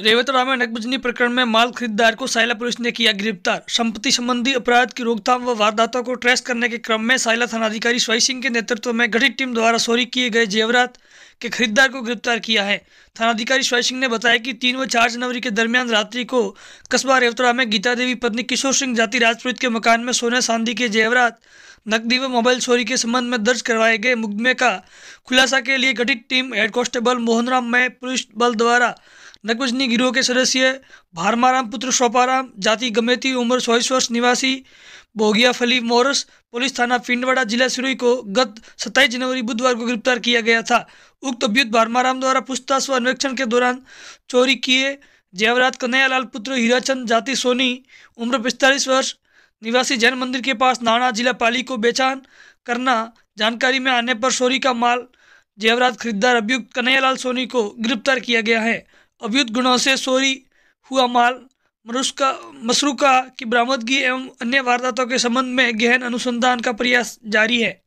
रेवत रामा नकबजनी प्रकरण में माल खरीदार को साइला पुलिस ने किया गिरफ्तार संपत्ति संबंधी अपराध की रोकथाम व वारदातों को ट्रेस करने के क्रम में साइला थानाधिकारी स्वाई सिंह के नेतृत्व में गठित टीम द्वारा चोरी किए गए जेवरात के खरीदार को गिरफ्तार किया है थानाधिकारी स्वाई सिंह ने बताया कि तीन व चार जनवरी के दरमियान रात्रि को कस्बा रेवतरा में गीता देवी पत्नी किशोर सिंह जाति राजपुरोहित के मकान में सोने चांदी के जेवरात नकदी व मोबाइल चोरी के संबंध में दर्ज करवाए गए मुकदमे का खुलासा के लिए गठित टीम हेड कांस्टेबल मोहनराम में पुलिस बल द्वारा नगवजनी गिरोह के सदस्य भारमाराम पुत्र सोपाराम जाति गमेती उम्र चौबीस वर्ष निवासी बोगिया फली मोरस पुलिस थाना पिंडवाड़ा जिला सिरोई को गत 27 जनवरी बुधवार को गिरफ्तार किया गया था उक्त अभियुक्त भारमाराम द्वारा पूछताछ व अन्वेक्षण के दौरान चोरी किए जयवराज कन्हैयालाल पुत्र हीराचंद जाति सोनी उम्र पैंतालीस वर्ष निवासी जैन मंदिर के पास नाना जिला पाली को बेचान करना जानकारी में आने पर सोरी का माल जयवराज खरीदार अभियुक्त कन्हैयालाल सोनी को गिरफ्तार किया गया है अभियुक्त गुणों से चोरी हुआ माल मरुस्का मसरूका की बरामदगी एवं अन्य वारदातों के संबंध में गहन अनुसंधान का प्रयास जारी है